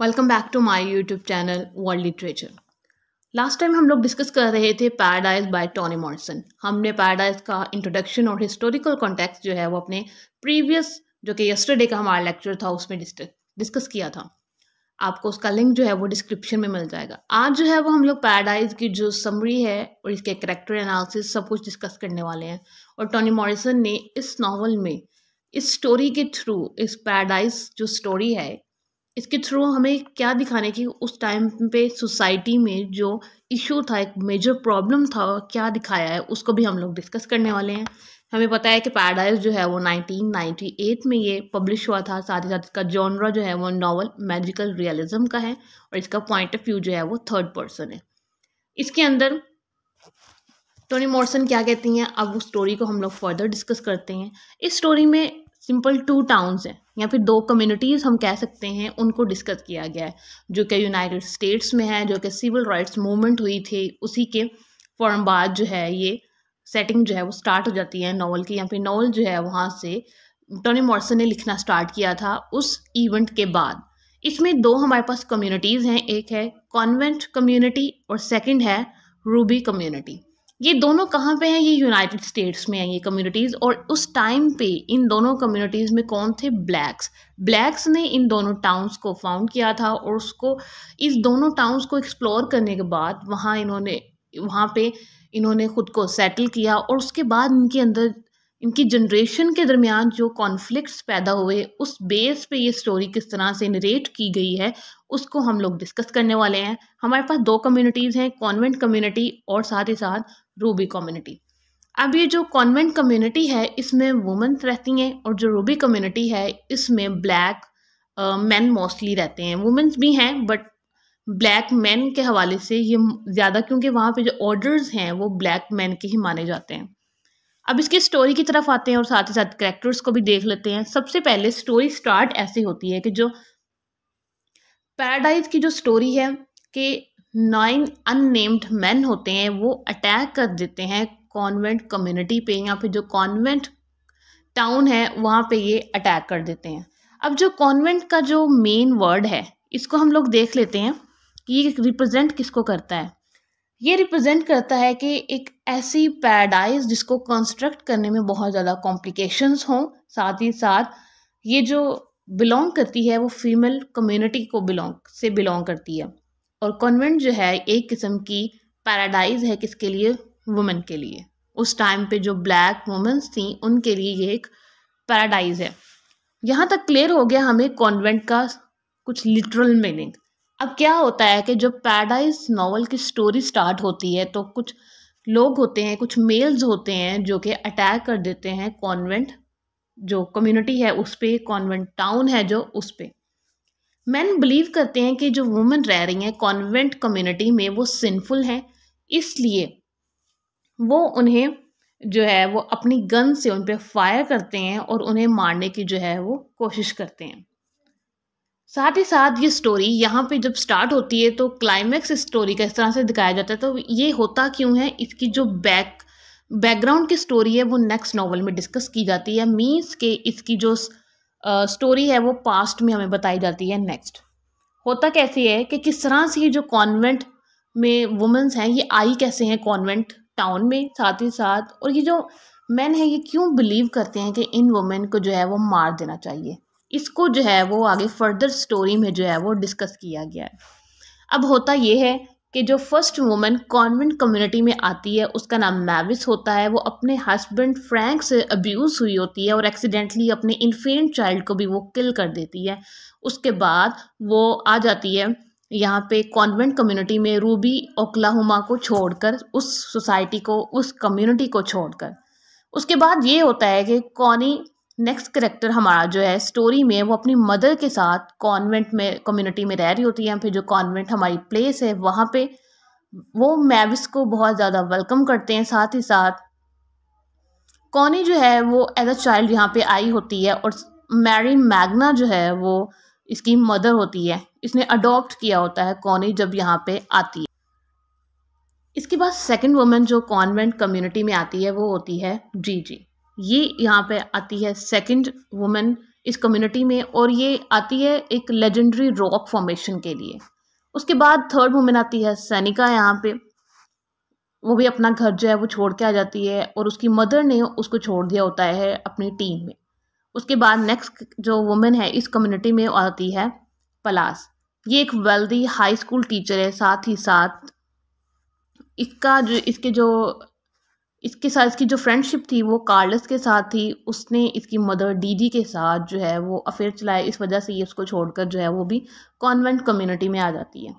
welcome back to my YouTube channel world literature last time हम लोग discuss कर रहे थे पैराडाइज बाय टॉनी मॉरिसन हमने पैराडाइज का इंट्रोडक्शन और हिस्टोरिकल कॉन्टेक्स्ट जो है वो अपने प्रीवियस जो कि यस्टरडे का हमारा लेक्चर था उसमें डिस्कस किया था आपको उसका लिंक जो है वो डिस्क्रिप्शन में मिल जाएगा आज जो है वो हम लोग पैराडाइज की जो समरी है और इसके करेक्टर एनालिसिस सब कुछ डिस्कस करने वाले हैं और टॉनी मॉरिसन ने इस नावल में इस स्टोरी के थ्रू इस पैराडाइज जो स्टोरी है इसके थ्रू हमें क्या दिखाने की उस टाइम पे सोसाइटी में जो इशू था एक मेजर प्रॉब्लम था क्या दिखाया है उसको भी हम लोग डिस्कस करने वाले हैं हमें पता है कि पैराडाइज जो है वो 1998 में ये पब्लिश हुआ था साथ ही साथ इसका जॉनरा जो है वो नॉवल मैजिकल रियलिज्म का है और इसका पॉइंट ऑफ व्यू जो है वो थर्ड पर्सन है इसके अंदर टोनी मॉर्सन क्या कहती हैं अब उस स्टोरी को हम लोग फर्दर डिस्कस करते हैं इस स्टोरी में सिंपल टू टाउन्स हैं या फिर दो कम्युनिटीज़ हम कह सकते हैं उनको डिस्कस किया गया है जो कि यूनाइटेड स्टेट्स में है जो कि सिविल राइट्स मूवमेंट हुई थी उसी के फौरन बाद जो है ये सेटिंग जो है वो स्टार्ट हो जाती है नावल की या फिर नावल जो है वहाँ से टोनी मॉर्सन ने लिखना स्टार्ट किया था उस इवेंट के बाद इसमें दो हमारे पास कम्युनिटीज़ हैं एक है कॉन्वेंट कम्युनिटी और सेकंड है रूबी कम्युनिटी ये दोनों कहाँ पे हैं ये यूनाइटेड स्टेट्स में हैं ये कम्युनिटीज़ और उस टाइम पे इन दोनों कम्युनिटीज़ में कौन थे ब्लैक्स ब्लैक्स ने इन दोनों टाउन्स को फाउंड किया था और उसको इस दोनों टाउन्स को एक्सप्लोर करने के बाद वहाँ इन्होंने वहाँ पे इन्होंने ख़ुद को सेटल किया और उसके बाद इनके अंदर इनकी जनरेशन के दरमियान जो कॉन्फ्लिक्ट्स पैदा हुए उस बेस पे ये स्टोरी किस तरह से नरेट की गई है उसको हम लोग डिस्कस करने वाले हैं हमारे पास दो कम्युनिटीज़ हैं कॉन्वेंट कम्युनिटी और साथ ही साथ रूबी कम्युनिटी अब ये जो कॉन्वेंट कम्युनिटी है इसमें वुमेंस रहती हैं और जो रूबी कम्युनिटी है इसमें ब्लैक मैन मोस्टली रहते हैं वुमेंस भी हैं बट ब्लैक मैन के हवाले से ये ज़्यादा क्योंकि वहाँ पे जो ऑर्डर्स हैं वो ब्लैक मैन के ही माने जाते हैं अब इसकी स्टोरी की तरफ आते हैं और साथ ही साथ करेक्टर्स को भी देख लेते हैं सबसे पहले स्टोरी स्टार्ट ऐसी होती है कि जो पैराडाइज की जो स्टोरी है कि नाइन अननेम्ड मैन होते हैं वो अटैक कर देते हैं कॉन्वेंट कम्युनिटी पे या फिर जो कॉन्वेंट टाउन है वहाँ पे ये अटैक कर देते हैं अब जो कॉन्वेंट का जो मेन वर्ड है इसको हम लोग देख लेते हैं कि ये रिप्रेजेंट किसको करता है ये रिप्रेजेंट करता है कि एक ऐसी पैराडाइज जिसको कंस्ट्रक्ट करने में बहुत ज़्यादा कॉम्प्लिकेशंस हों साथ ही साथ ये जो बिलोंग करती है वो फीमेल कम्युनिटी को बिलोंग से बिलोंग करती है और कॉन्वेंट जो है एक किस्म की पैराडाइज है किसके लिए वुमेन के लिए उस टाइम पे जो ब्लैक वुमेंस थी उनके लिए ये एक पैराडाइज है यहाँ तक क्लियर हो गया हमें कॉन्वेंट का कुछ लिटरल मीनिंग अब क्या होता है कि जब पैराडाइज नावल की स्टोरी स्टार्ट होती है तो कुछ लोग होते हैं कुछ मेल्स होते हैं जो कि अटैक कर देते हैं कॉन्वेंट जो कम्युनिटी है उस पर कॉन्वेंट टाउन है जो उस पर मैन बिलीव करते हैं कि जो वुमेन रह रही हैं कॉन्वेंट कम्युनिटी में वो सिंफुल हैं इसलिए वो उन्हें जो है वो अपनी गन से उन पर फायर करते हैं और उन्हें मारने की जो है वो कोशिश करते हैं साथ ही साथ ये स्टोरी यहाँ पे जब स्टार्ट होती है तो क्लाइमैक्स स्टोरी का इस तरह से दिखाया जाता है तो ये होता क्यों है इसकी जो बैक बैकग्राउंड की स्टोरी है वो नेक्स्ट नॉवल में डिस्कस की जाती है मीन्स के इसकी जो स्टोरी है वो पास्ट में हमें बताई जाती है नेक्स्ट होता कैसे है कि किस तरह से ये जो कॉन्वेंट में वुमेंस हैं ये आई कैसे हैं कॉन्वेंट टाउन में साथ ही साथ और ये जो मैन है ये क्यों बिलीव करते हैं कि इन वुमेन को जो है वो मार देना चाहिए इसको जो है वो आगे फर्दर स्टोरी में जो है वो डिस्कस किया गया है अब होता ये है कि जो फर्स्ट वुमेन कॉन्वेंट कम्युनिटी में आती है उसका नाम मैविस होता है वो अपने हस्बैंड फ्रैंक से अब्यूज़ हुई होती है और एक्सीडेंटली अपने इन्फेंट चाइल्ड को भी वो किल कर देती है उसके बाद वो आ जाती है यहाँ पे कॉन्वेंट कम्युनिटी में रूबी ओकलाहुमा को छोड़कर उस सोसाइटी को उस कम्युनिटी को छोड़कर उसके बाद ये होता है कि कॉनी नेक्स्ट करेक्टर हमारा जो है स्टोरी में वो अपनी मदर के साथ कॉन्वेंट में कम्युनिटी में रह रही होती है फिर जो कॉन्वेंट हमारी प्लेस है वहाँ पे वो मैविस को बहुत ज़्यादा वेलकम करते हैं साथ ही साथ कॉनी जो है वो एज अ चाइल्ड यहाँ पे आई होती है और मैरी मैगना जो है वो इसकी मदर होती है इसने अडॉप्ट किया होता है कॉनी जब यहाँ पे आती है इसके बाद सेकंड वुमेन जो कॉन्वेंट कम्युनिटी में आती है वो होती है जी जी ये यहाँ पे आती है सेकंड वुमेन इस कम्युनिटी में और ये आती है एक लेजेंडरी रॉक फॉर्मेशन के लिए उसके बाद थर्ड वुमेन आती है सैनिका यहाँ पे वो भी अपना घर जो है वो छोड़ के आ जाती है और उसकी मदर ने उसको छोड़ दिया होता है अपनी टीम में उसके बाद नेक्स्ट जो वुमेन है इस कम्युनिटी में आती है पलास ये एक वेल्दी हाई स्कूल टीचर है साथ ही साथ इसका जो इसके जो इसके साथ इसकी जो फ्रेंडशिप थी वो कार्लस के साथ थी उसने इसकी मदर डीडी के साथ जो है वो अफेयर चलाया इस वजह से ये उसको छोड़कर जो है वो भी कॉन्वेंट कम्युनिटी में आ जाती है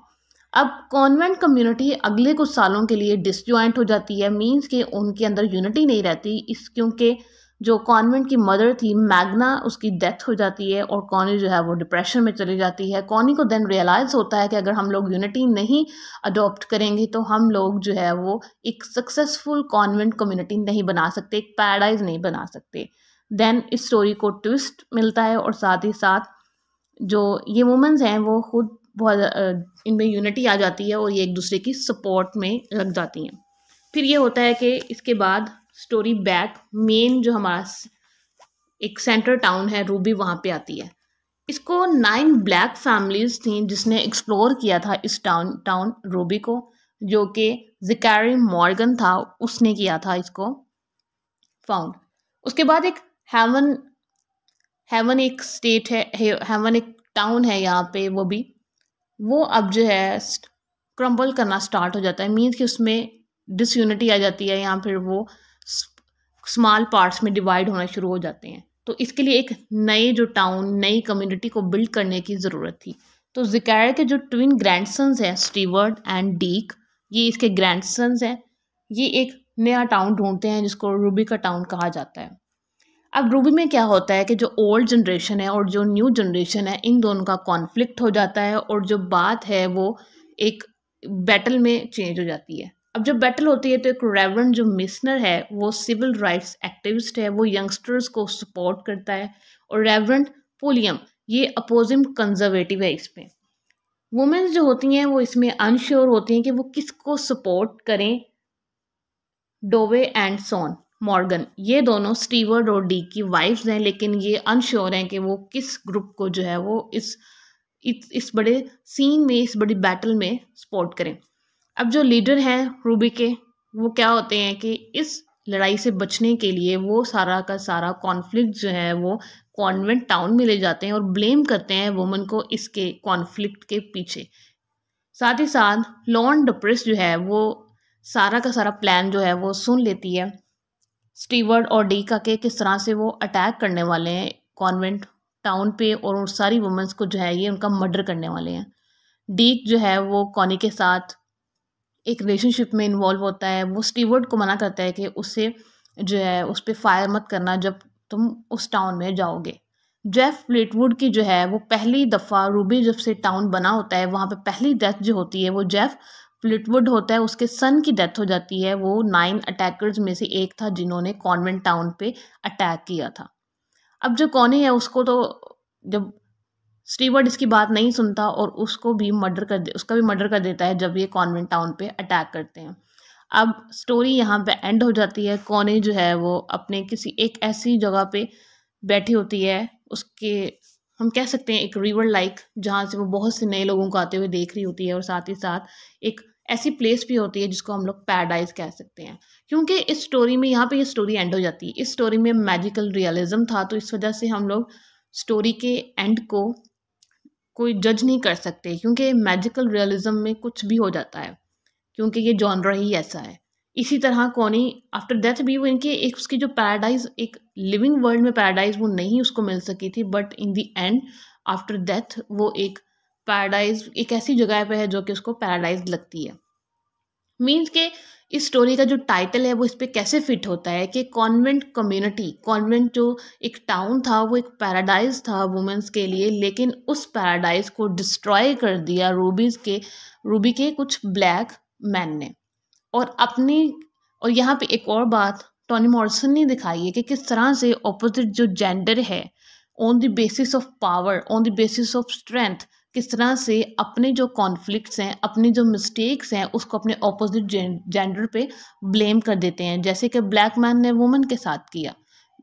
अब कॉन्वेंट कम्युनिटी अगले कुछ सालों के लिए डिसजॉइंट हो जाती है मींस कि उनके अंदर यूनिटी नहीं रहती इस क्योंकि जो कॉन्वेंट की मदर थी मैग्ना उसकी डेथ हो जाती है और कॉनी जो है वो डिप्रेशन में चली जाती है कॉनी को देन रियलाइज़ होता है कि अगर हम लोग यूनिटी नहीं अडोप्ट करेंगे तो हम लोग जो है वो एक सक्सेसफुल कॉन्वेंट कम्युनिटी नहीं बना सकते एक पैराडाइज नहीं बना सकते देन इस स्टोरी को ट्विस्ट मिलता है और साथ ही साथ जो ये वुमेंस हैं वो खुद बहुत इनमें यूनिटी आ जाती है और ये एक दूसरे की सपोर्ट में लग जाती हैं फिर ये होता है कि इसके बाद स्टोरी बैक मेन जो हमारा एक सेंटर टाउन है रूबी वहाँ पे आती है इसको नाइन ब्लैक फैमिलीज थी जिसने एक्सप्लोर किया था इस टाउन टाउन रूबी को जो कि जिकारी मॉर्गन था उसने किया था इसको फाउंड उसके बाद एक हेवन हेवन एक स्टेट है हेवन एक टाउन है यहाँ पे वो भी वो अब जो है क्रम्बल करना स्टार्ट हो जाता है मीन्स कि उसमें डिसयूनिटी आ जाती है या फिर वो स्मॉल पार्ट्स में डिवाइड होना शुरू हो जाते हैं तो इसके लिए एक नए जो टाउन नई कम्युनिटी को बिल्ड करने की ज़रूरत थी तो जिकायर के जो ट्विन ग्रैंड सन्स हैं स्टीवर्ड एंड डीक ये इसके ग्रैंड सन्स हैं ये एक नया टाउन ढूंढते हैं जिसको रूबी का टाउन कहा जाता है अब रूबी में क्या होता है कि जो ओल्ड जनरेशन है और जो न्यू जनरेशन है इन दोनों का कॉन्फ्लिक्ट हो जाता है और जो बात है वो एक बैटल में चेंज हो जाती है अब जब बैटल होती है तो एक रेवरन जो मिसनर है वो सिविल राइट्स एक्टिविस्ट है वो यंगस्टर्स को सपोर्ट करता है और रेवरन पोलियम ये अपोजिम कंजर्वेटिव है इसमें वुमेन्स जो होती हैं वो इसमें अनश्योर होती हैं कि वो किसको सपोर्ट करें डोवे एंड सोन मॉर्गन ये दोनों स्टीवर्ड और डी की वाइफ्स हैं लेकिन ये अनश्योर हैं कि वो किस ग्रुप को जो है वो इस इस, इस बड़े सीन में इस बड़ी बैटल में सपोर्ट करें अब जो लीडर हैं रूबी के वो क्या होते हैं कि इस लड़ाई से बचने के लिए वो सारा का सारा कॉन्फ्लिक्ट जो है वो कॉन्वेंट टाउन में ले जाते हैं और ब्लेम करते हैं वुमन को इसके कॉन्फ्लिक्ट के पीछे साथ ही साथ लॉन डप्रेस जो है वो सारा का सारा प्लान जो है वो सुन लेती है स्टीवर्ड और डी का के किस तरह से वो अटैक करने वाले हैं कॉन्वेंट टाउन पे और उन सारी वुमेंस को जो है ये उनका मर्डर करने वाले हैं डीक जो है वो कॉनी के साथ एक रिलेशनशिप में इन्वॉल्व होता है वो स्टीवर्ड को मना करता है कि उससे जो है उस पर फायर मत करना जब तुम उस टाउन में जाओगे जेफ प्लेटवुड की जो है वो पहली दफ़ा रूबी जब से टाउन बना होता है वहाँ पे पहली डेथ जो होती है वो जेफ प्लेटवुड होता है उसके सन की डेथ हो जाती है वो नाइन अटैकर्स में से एक था जिन्होंने कॉन्वेंट टाउन पे अटैक किया था अब जो कौनी है उसको तो जब स्टीवर्ड इसकी बात नहीं सुनता और उसको भी मर्डर कर दे उसका भी मर्डर कर देता है जब ये कॉन्वेंट टाउन पे अटैक करते हैं अब स्टोरी यहाँ पे एंड हो जाती है कोने जो है वो अपने किसी एक ऐसी जगह पे बैठी होती है उसके हम कह सकते हैं एक रिवर लाइक जहाँ से वो बहुत से नए लोगों को आते हुए देख रही होती है और साथ ही साथ एक ऐसी प्लेस भी होती है जिसको हम लोग पैराडाइज कह सकते हैं क्योंकि इस स्टोरी में यहाँ पे ये स्टोरी एंड हो जाती है इस स्टोरी में मैजिकल रियलिज्म था तो इस वजह से हम लोग स्टोरी के एंड को कोई जज नहीं कर सकते क्योंकि मैजिकल रियलिज्म में कुछ भी हो जाता है क्योंकि ये जॉनर ही ऐसा है इसी तरह कौनी आफ्टर डेथ भी वो इनके एक उसकी जो पैराडाइज एक लिविंग वर्ल्ड में पैराडाइज वो नहीं उसको मिल सकी थी but in the end after death वो एक पैराडाइज एक ऐसी जगह पे है जो कि उसको पैराडाइज लगती है मीन्स के इस स्टोरी का जो टाइटल है वो इस पर कैसे फिट होता है कि कॉन्वेंट कम्युनिटी कॉन्वेंट जो एक टाउन था वो एक पैराडाइज था वुमेंस के लिए लेकिन उस पैराडाइज को डिस्ट्रॉय कर दिया रूबीज के रूबी के कुछ ब्लैक मैन ने और अपनी और यहाँ पे एक और बात टॉनी मॉर्सन ने दिखाई है कि किस तरह से ऑपोजिट जो जेंडर है on the basis of power on the basis of strength किस तरह से अपने जो कॉन्फ्लिक्ट्स हैं अपनी जो मिस्टेक्स हैं उसको अपने ऑपोजिट जेंडर पे ब्लेम कर देते हैं जैसे कि ब्लैक मैन ने वुमेन के साथ किया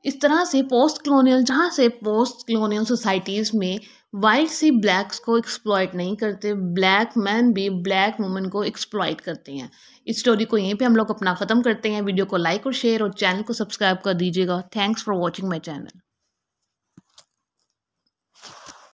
इस तरह से पोस्ट कलोनियल जहाँ से पोस्ट कलोनियल सोसाइटीज़ में वाइट सी ब्लैक्स को एक्सप्लॉयट नहीं करते ब्लैक मैन भी ब्लैक वुमेन को एक्सप्लॉयट करते हैं इस स्टोरी को यहीं पे हम लोग अपना ख़त्म करते हैं वीडियो को लाइक और शेयर और चैनल को सब्सक्राइब कर दीजिएगा thanks for watching my channel